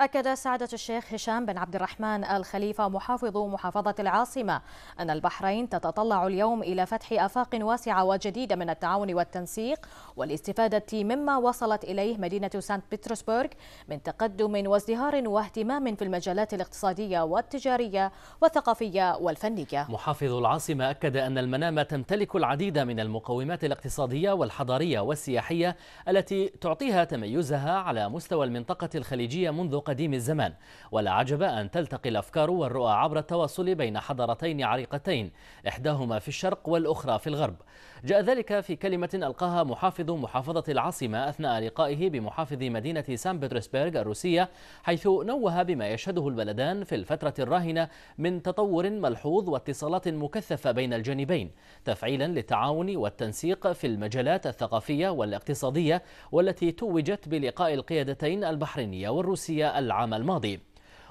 أكد سعادة الشيخ هشام بن عبد الرحمن الخليفة محافظ محافظة العاصمة أن البحرين تتطلع اليوم إلى فتح آفاق واسعة وجديدة من التعاون والتنسيق والاستفادة مما وصلت إليه مدينة سانت بطرسبرغ من تقدم وازدهار واهتمام في المجالات الاقتصادية والتجارية والثقافية والفنية. محافظ العاصمة أكد أن المنامة تمتلك العديد من المقومات الاقتصادية والحضارية والسياحية التي تعطيها تميزها على مستوى المنطقة الخليجية منذ قديم الزمان ولا عجب أن تلتقي الأفكار والرؤى عبر التواصل بين حضارتين عريقتين إحداهما في الشرق والأخرى في الغرب جاء ذلك في كلمة ألقاها محافظ محافظة العاصمة أثناء لقائه بمحافظ مدينة سان بطرسبرغ الروسية حيث نوه بما يشهده البلدان في الفترة الراهنة من تطور ملحوظ واتصالات مكثفة بين الجانبين تفعيلا للتعاون والتنسيق في المجالات الثقافية والاقتصادية والتي توجت بلقاء القيادتين البحرينية والروسية العام الماضي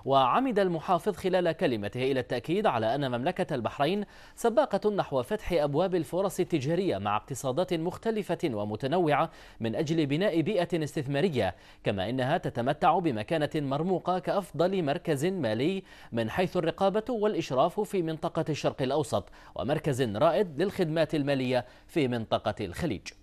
وعمد المحافظ خلال كلمته إلى التأكيد على أن مملكة البحرين سباقة نحو فتح أبواب الفرص التجارية مع اقتصادات مختلفة ومتنوعة من أجل بناء بيئة استثمارية كما إنها تتمتع بمكانة مرموقة كأفضل مركز مالي من حيث الرقابة والإشراف في منطقة الشرق الأوسط ومركز رائد للخدمات المالية في منطقة الخليج